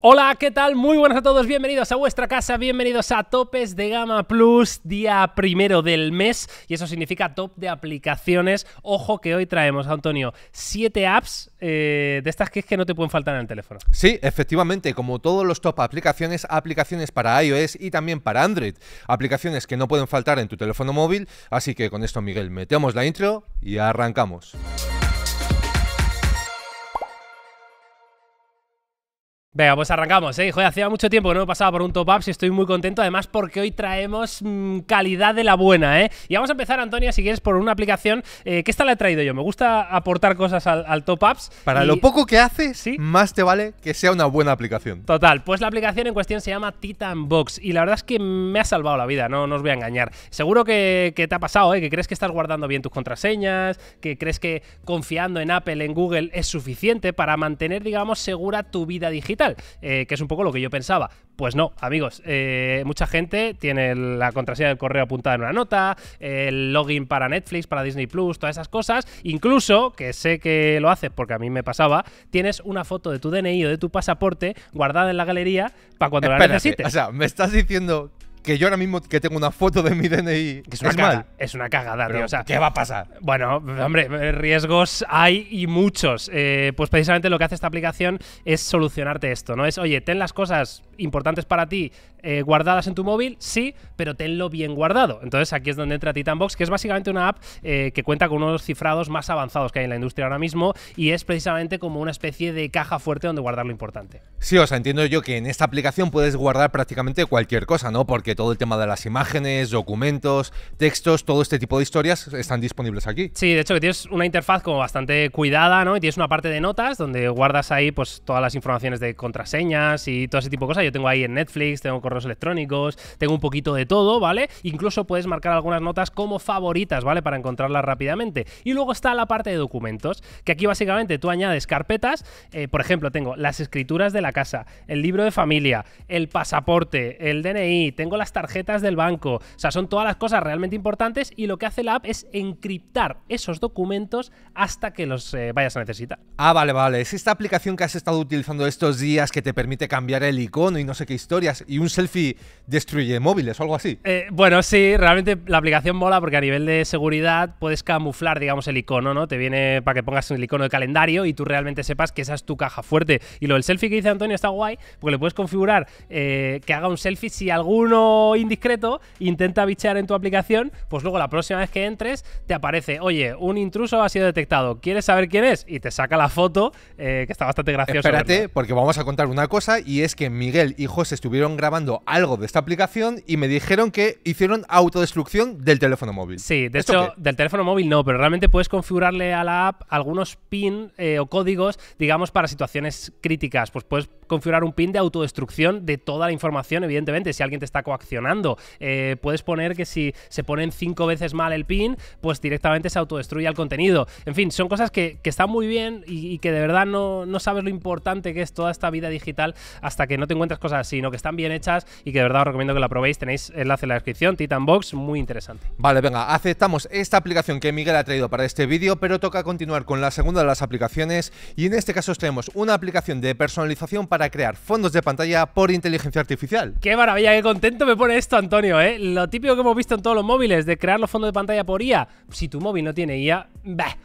Hola, ¿qué tal? Muy buenas a todos, bienvenidos a vuestra casa, bienvenidos a Topes de Gama Plus, día primero del mes, y eso significa top de aplicaciones. Ojo que hoy traemos, Antonio, siete apps eh, de estas que es que no te pueden faltar en el teléfono. Sí, efectivamente, como todos los top aplicaciones, aplicaciones para iOS y también para Android, aplicaciones que no pueden faltar en tu teléfono móvil, así que con esto, Miguel, metemos la intro y arrancamos. Venga, pues arrancamos, ¿eh? Joder, hacía mucho tiempo que no me pasaba por un top-up y estoy muy contento, además porque hoy traemos mm, calidad de la buena, ¿eh? Y vamos a empezar, Antonia, si quieres, por una aplicación ¿Qué eh, que esta la he traído yo. Me gusta aportar cosas al, top-ups. Para lo poco que hace, ¿Sí? más te vale que sea una buena aplicación. Total, pues la aplicación en cuestión se llama Titan Box y la verdad es que me ha salvado la vida, no, os voy a engañar. Seguro que, que te ha pasado, ¿eh? Que crees que estás guardando bien tus contraseñas, que crees que confiando en Apple, en Google, es suficiente para mantener, digamos, segura tu vida digital. Eh, que es un poco lo que yo pensaba. Pues no, amigos, eh, mucha gente tiene la contraseña del correo apuntada en una nota, el login para Netflix, para Disney Plus, todas esas cosas. Incluso, que sé que lo haces porque a mí me pasaba, tienes una foto de tu DNI o de tu pasaporte guardada en la galería para cuando la necesites. O sea, me estás diciendo que yo ahora mismo que tengo una foto de mi DNI es, una mal. Es una cagada, tío. o sea, ¿Qué va a pasar? Bueno, hombre, riesgos hay y muchos. Eh, pues precisamente lo que hace esta aplicación es solucionarte esto, ¿no? Es, oye, ten las cosas importantes para ti eh, guardadas en tu móvil, sí, pero tenlo bien guardado. Entonces aquí es donde entra Titanbox, que es básicamente una app eh, que cuenta con unos cifrados más avanzados que hay en la industria ahora mismo y es precisamente como una especie de caja fuerte donde guardar lo importante. Sí, o sea, entiendo yo que en esta aplicación puedes guardar prácticamente cualquier cosa, ¿no? Porque que todo el tema de las imágenes, documentos, textos, todo este tipo de historias están disponibles aquí. Sí, de hecho que tienes una interfaz como bastante cuidada, ¿no? Y tienes una parte de notas donde guardas ahí pues todas las informaciones de contraseñas y todo ese tipo de cosas. Yo tengo ahí en Netflix, tengo correos electrónicos, tengo un poquito de todo, ¿vale? Incluso puedes marcar algunas notas como favoritas, ¿vale? Para encontrarlas rápidamente. Y luego está la parte de documentos, que aquí básicamente tú añades carpetas, eh, por ejemplo, tengo las escrituras de la casa, el libro de familia, el pasaporte, el DNI, tengo las tarjetas del banco. O sea, son todas las cosas realmente importantes y lo que hace la app es encriptar esos documentos hasta que los eh, vayas a necesitar. Ah, vale, vale. Es esta aplicación que has estado utilizando estos días que te permite cambiar el icono y no sé qué historias y un selfie destruye móviles o algo así. Eh, bueno, sí, realmente la aplicación mola porque a nivel de seguridad puedes camuflar, digamos, el icono, ¿no? Te viene para que pongas el icono de calendario y tú realmente sepas que esa es tu caja fuerte. Y lo del selfie que dice Antonio está guay porque le puedes configurar eh, que haga un selfie si alguno indiscreto, intenta bichear en tu aplicación, pues luego la próxima vez que entres te aparece, oye, un intruso ha sido detectado, ¿quieres saber quién es? Y te saca la foto, eh, que está bastante graciosa. Espérate, porque vamos a contar una cosa, y es que Miguel y José estuvieron grabando algo de esta aplicación y me dijeron que hicieron autodestrucción del teléfono móvil. Sí, de hecho, del teléfono móvil no, pero realmente puedes configurarle a la app algunos pin eh, o códigos, digamos, para situaciones críticas. Pues puedes configurar un pin de autodestrucción de toda la información, evidentemente. Si alguien te está accionando eh, puedes poner que si se ponen cinco veces mal el pin, pues directamente se autodestruye el contenido. En fin, son cosas que, están muy bien y, que de verdad no, sabes lo importante que es toda esta vida digital hasta que no te encuentras cosas así, que están bien hechas y que de verdad os recomiendo que la probéis. Tenéis enlace en la descripción, Titan Box, muy interesante. Vale, venga, aceptamos esta aplicación que Miguel ha traído para este vídeo, pero toca continuar con la segunda de las aplicaciones y en este caso os traemos una aplicación de personalización para crear fondos de pantalla por inteligencia artificial. ¡Qué maravilla, qué contento! me pone esto, Antonio, ¿eh? Lo típico que hemos visto en todos los móviles de crear los fondos de pantalla por IA. Si tu móvil no tiene IA, bah,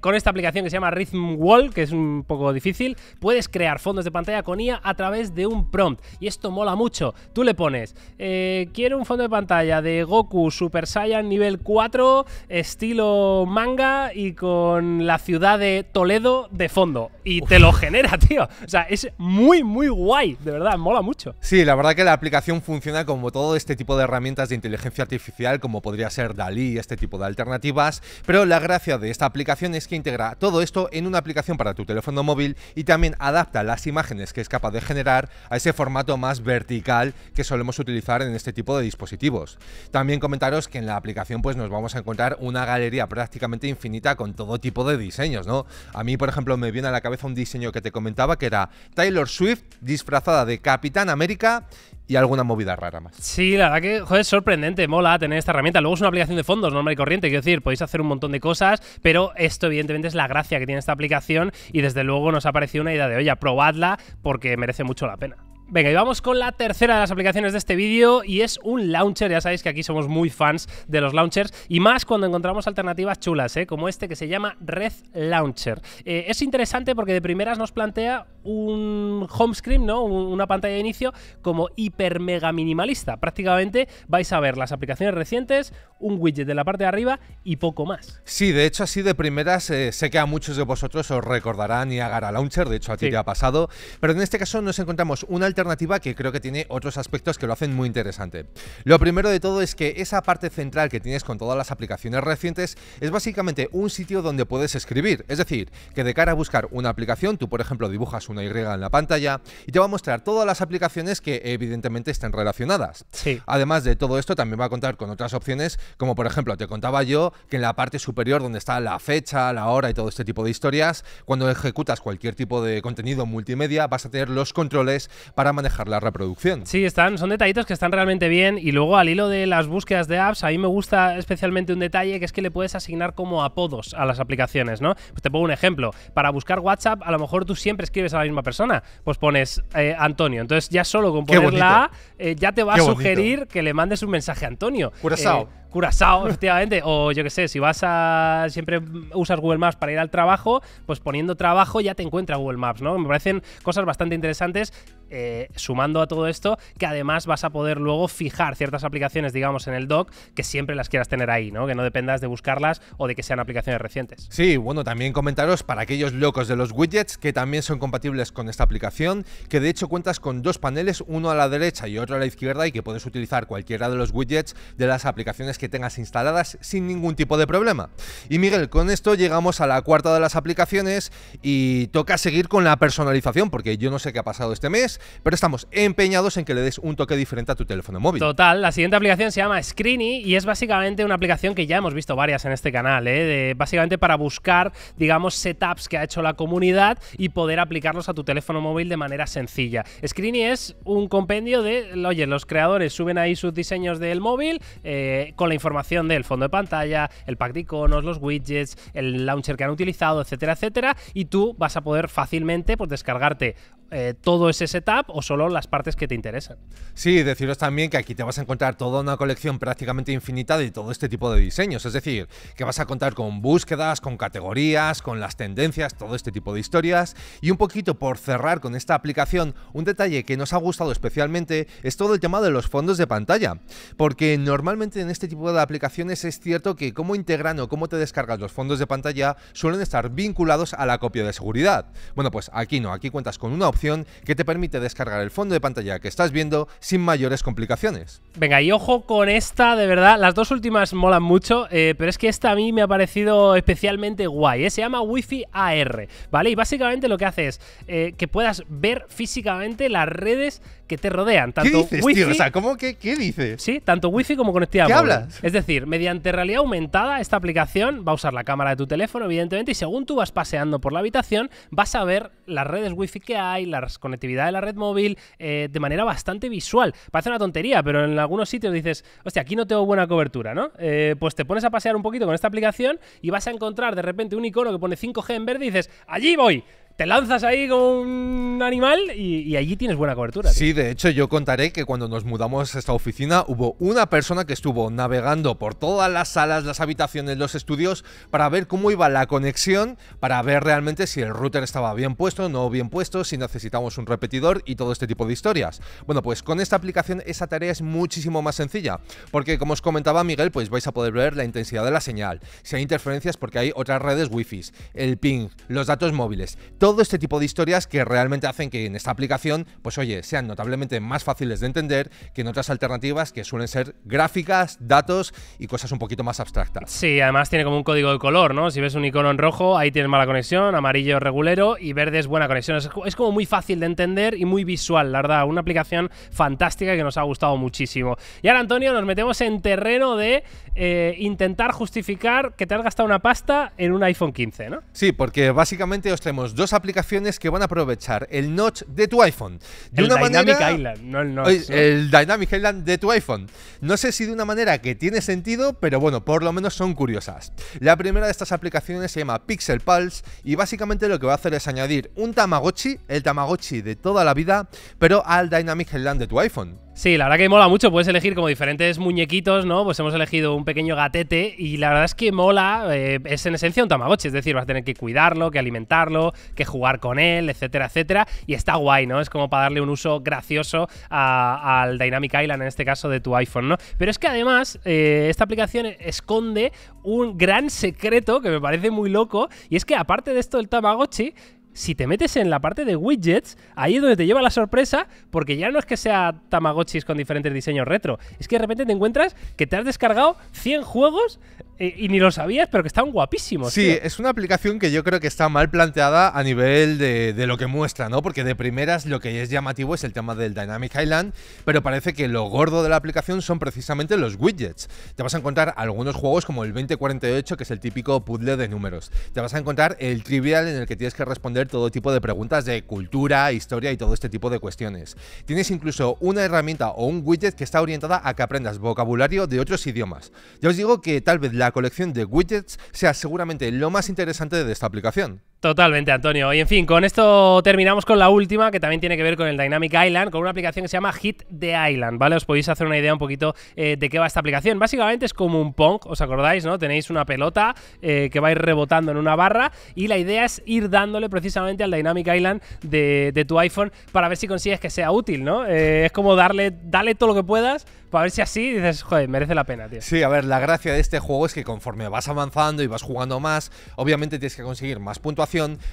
con esta aplicación que se llama Rhythm Wall, que es un poco difícil, puedes crear fondos de pantalla con IA a través de un prompt. Y esto mola mucho. Tú le pones, eh, quiero un fondo de pantalla de Goku Super Saiyan nivel 4, estilo manga y con la ciudad de Toledo de fondo. Y te lo genera, tío. O sea, es muy, muy guay. De verdad, mola mucho. Sí, la verdad que la aplicación funciona como todo este tipo de herramientas de inteligencia artificial, como podría ser Dalí, este tipo de alternativas. Pero la gracia de esta aplicación es que integra todo esto en una aplicación para tu teléfono móvil y también adapta las imágenes que es capaz de generar a ese formato más vertical que solemos utilizar en este tipo de dispositivos. También comentaros que en la aplicación pues nos vamos a encontrar una galería prácticamente infinita con todo tipo de diseños, ¿no? A mí, por ejemplo, me viene a la cabeza un diseño que te comentaba que era Taylor Swift disfrazada de Capitán América y alguna movida rara más. Sí, la verdad que joder, es sorprendente, mola tener esta herramienta. Luego es una aplicación de fondos normal y corriente, quiero decir, podéis hacer un montón de cosas, pero esto evidentemente es la gracia que tiene esta aplicación y desde luego nos ha parecido una idea de, oye, probadla porque merece mucho la pena. Venga, y vamos con la tercera de las aplicaciones de este vídeo y es un launcher. Ya sabéis que aquí somos muy fans de los launchers y más cuando encontramos alternativas chulas, ¿eh? como este que se llama Red Launcher. Eh, es interesante porque de primeras nos plantea un home screen, ¿no? una pantalla de inicio como hiper mega minimalista. Prácticamente vais a ver las aplicaciones recientes, un widget de la parte de arriba y poco más. Sí, de hecho así de primeras eh, sé que a muchos de vosotros os recordarán y agarra launcher, de hecho a ti te ha pasado, pero en este caso nos encontramos una alternativa alternativa que creo que tiene otros aspectos que lo hacen muy interesante. Lo primero de todo es que esa parte central que tienes con todas las aplicaciones recientes es básicamente un sitio donde puedes escribir, es decir, que de cara a buscar una aplicación, tú por ejemplo dibujas una Y en la pantalla y te va a mostrar todas las aplicaciones que evidentemente estén relacionadas. Además de todo esto, también va a contar con otras opciones, como por ejemplo, te contaba yo que en la parte superior donde está la fecha, la hora y todo este tipo de historias, cuando ejecutas cualquier tipo de contenido multimedia, vas a tener los controles para manejar la reproducción. Sí, están, son detallitos que están realmente bien. Y luego, al hilo de las búsquedas de apps, a mí me gusta especialmente un detalle que es que le puedes asignar como apodos a las aplicaciones, ¿no? Pues te pongo un ejemplo. Para buscar WhatsApp, a lo mejor tú siempre escribes a la misma persona. Pues pones eh, Antonio. Entonces, ya solo con poner la eh, ya te va a sugerir que le mandes un mensaje a Antonio. Curazao. Eh, Curazao, efectivamente. O yo qué sé, si vas a. Siempre usas Google Maps para ir al trabajo, pues poniendo trabajo ya te encuentra Google Maps, ¿no? Me parecen cosas bastante interesantes eh, sumando a todo esto que además vas a poder luego fijar ciertas aplicaciones, digamos, en el dock que siempre las quieras tener ahí, ¿no? Que no dependas de buscarlas o de que sean aplicaciones recientes. Sí, bueno, también comentaros para aquellos locos de los widgets que también son compatibles con esta aplicación, que de hecho cuentas con dos paneles, uno a la derecha y otro a la izquierda y que puedes utilizar cualquiera de los widgets de las aplicaciones que tengas instaladas sin ningún tipo de problema. Y Miguel, con esto llegamos a la cuarta de las aplicaciones y toca seguir con la personalización porque yo no sé qué ha pasado este mes, pero estamos empeñados en que le des un toque diferente a tu teléfono móvil. Total, la siguiente aplicación se llama Screeny y es básicamente una aplicación que ya hemos visto varias en este canal, ¿eh? básicamente para buscar, digamos, setups que ha hecho la comunidad y poder aplicarlos a tu teléfono móvil de manera sencilla. Screeny es un compendio de, oye, los creadores suben ahí sus diseños del móvil eh, con la información del fondo de pantalla, el pack de iconos, los widgets, el launcher que han utilizado, etcétera, etcétera, y tú vas a poder fácilmente pues, descargarte eh, todo ese setup o solo las partes que te interesan. Sí, deciros también que aquí te vas a encontrar toda una colección prácticamente infinita de todo este tipo de diseños, es decir, que vas a contar con búsquedas, con categorías, con las tendencias, todo este tipo de historias. Y un poquito por cerrar con esta aplicación, un detalle que nos ha gustado especialmente es todo el tema de los fondos de pantalla, porque normalmente en este tipo de aplicaciones es cierto que cómo integran o cómo te descargas los fondos de pantalla suelen estar vinculados a la copia de seguridad. Bueno, pues aquí no, aquí cuentas con una opción que te permite descargar el fondo de pantalla que estás viendo sin mayores complicaciones. Venga, y ojo con esta, de verdad, las dos últimas molan mucho, eh, pero es que esta a mí me ha parecido especialmente guay, eh, se llama Wi-Fi AR, ¿vale? Y básicamente lo que hace es eh, que puedas ver físicamente las redes que te rodean, tanto ¿Qué dices, wifi, tío? O sea, ¿cómo que qué dices? Sí, tanto wifi como conectividad. ¿Qué hablas? Es decir, mediante realidad aumentada, esta aplicación va a usar la cámara de tu teléfono, evidentemente, y según tú vas paseando por la habitación, vas a ver las redes wifi que hay, la conectividad de la red móvil, eh, de manera bastante visual. Parece una tontería, pero en algunos sitios dices, hostia, aquí no tengo buena cobertura, ¿no? Eh, pues te pones a pasear un poquito con esta aplicación y vas a encontrar de repente un icono que pone 5G en verde y dices, allí voy te lanzas ahí con un animal y, allí tienes buena cobertura. Sí, de hecho yo contaré que cuando nos mudamos a esta oficina hubo una persona que estuvo navegando por todas las salas, las habitaciones, los estudios para ver cómo iba la conexión, para ver realmente si el router estaba bien puesto, no bien puesto, si necesitamos un repetidor y todo este tipo de historias. Bueno, pues con esta aplicación esa tarea es muchísimo más sencilla, porque como os comentaba Miguel, pues vais a poder ver la intensidad de la señal, si hay interferencias porque hay otras redes wifi, el ping, los datos móviles, todo todo este tipo de historias que realmente hacen que en esta aplicación, pues oye, sean notablemente más fáciles de entender que en otras alternativas que suelen ser gráficas, datos y cosas un poquito más abstractas. Sí, además tiene como un código de color, ¿no? Si ves un icono en rojo, ahí tienes mala conexión, amarillo regulero y verde es buena conexión. Es, como muy fácil de entender y muy visual, la verdad. Una aplicación fantástica que nos ha gustado muchísimo. Y ahora, Antonio, nos metemos en terreno de eh, intentar justificar que te has gastado una pasta en un iPhone 15, ¿no? Sí, porque básicamente os tenemos dos aplicaciones aplicaciones que van a aprovechar el notch de tu iPhone. De el Dynamic manera, no el El Dynamic Island de tu iPhone. No sé si de una manera que tiene sentido, pero bueno, por lo menos son curiosas. La primera de estas aplicaciones se llama Pixel Pulse y básicamente lo que va a hacer es añadir un Tamagotchi, el Tamagotchi de toda la vida, pero al Dynamic Island de tu iPhone. Sí, la verdad que mola mucho, puedes elegir como diferentes muñequitos, ¿no? Pues hemos elegido un pequeño gatete y la verdad es que mola, eh, es en esencia un tamagotchi, es decir, vas a tener que cuidarlo, que alimentarlo, que jugar con él, etcétera, etcétera, y está guay, ¿no? Es como para darle un uso gracioso al Dynamic Island, en este caso de tu iPhone, ¿no? Pero es que además eh, esta aplicación esconde un gran secreto que me parece muy loco, y es que aparte de esto del Tamagotchi, si te metes en la parte de widgets, ahí es donde te lleva la sorpresa, porque ya no es que sea Tamagotchis con diferentes diseños retro, es que de repente te encuentras que te has descargado 100 juegos y ni lo sabías, pero que están guapísimos. Sí, es una aplicación que yo creo que está mal planteada a nivel de, lo que muestra, ¿no? Porque de primeras lo que es llamativo es el tema del Dynamic Highland, pero parece que lo gordo de la aplicación son precisamente los widgets. Te vas a encontrar algunos juegos como el 2048, que es el típico puzzle de números. Te vas a encontrar el trivial en el que tienes que responder todo tipo de preguntas de cultura, historia y todo este tipo de cuestiones. Tienes incluso una herramienta o un widget que está orientada a que aprendas vocabulario de otros idiomas. Ya os digo que tal vez la colección de widgets sea seguramente lo más interesante de esta aplicación. Totalmente, Antonio. Y en fin, con esto terminamos con la última, que también tiene que ver con el Dynamic Island, con una aplicación que se llama Hit the Island, ¿vale? Os podéis hacer una idea un poquito eh, de qué va esta aplicación. Básicamente es como un Pong, ¿os acordáis, no? Tenéis una pelota eh, que va a ir rebotando en una barra y la idea es ir dándole precisamente al Dynamic Island de, tu iPhone para ver si consigues que sea útil, ¿no? Eh, es como darle, todo lo que puedas para ver si así dices, joder, merece la pena, tío. Sí, a ver, la gracia de este juego es que conforme vas avanzando y vas jugando más, obviamente tienes que conseguir más puntuación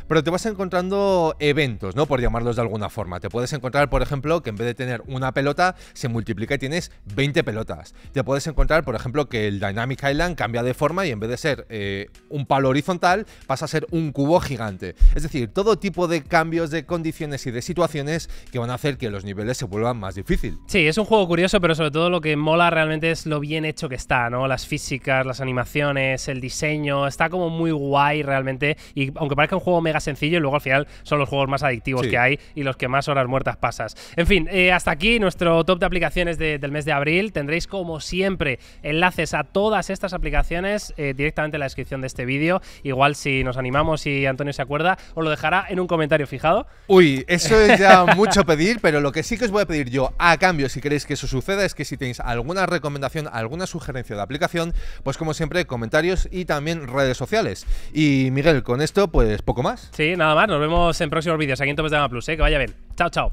pero te vas encontrando eventos, ¿no? Por llamarlos de alguna forma. Te puedes encontrar, por ejemplo, que en vez de tener una pelota, se multiplica y tienes 20 pelotas. Te puedes encontrar, por ejemplo, que el Dynamic Island cambia de forma y en vez de ser eh, un palo horizontal, pasa a ser un cubo gigante. Es decir, todo tipo de cambios de condiciones y de situaciones que van a hacer que los niveles se vuelvan más difíciles. Sí, es un juego curioso, pero sobre todo lo que mola realmente es lo bien hecho que está, ¿no? Las físicas, las animaciones, el diseño, está como muy guay realmente. Y aunque parece es un juego mega sencillo y luego al final son los juegos más adictivos que hay y los que más horas muertas pasas. En fin, eh, hasta aquí nuestro top de aplicaciones del mes de abril. Tendréis como siempre enlaces a todas estas aplicaciones eh, directamente en la descripción de este vídeo. Igual si nos animamos y Antonio se acuerda, os lo dejará en un comentario fijado. Uy, eso es ya mucho pedir, pero lo que sí que os voy a pedir yo a cambio, si queréis que eso suceda, es que si tenéis alguna recomendación, alguna sugerencia de aplicación, pues como siempre, comentarios y también redes sociales. Y Miguel, con esto pues poco más. Sí, nada más. Nos vemos en próximos vídeos aquí en Topes de Gama Plus. ¿eh? Que vaya bien. Chao, chao.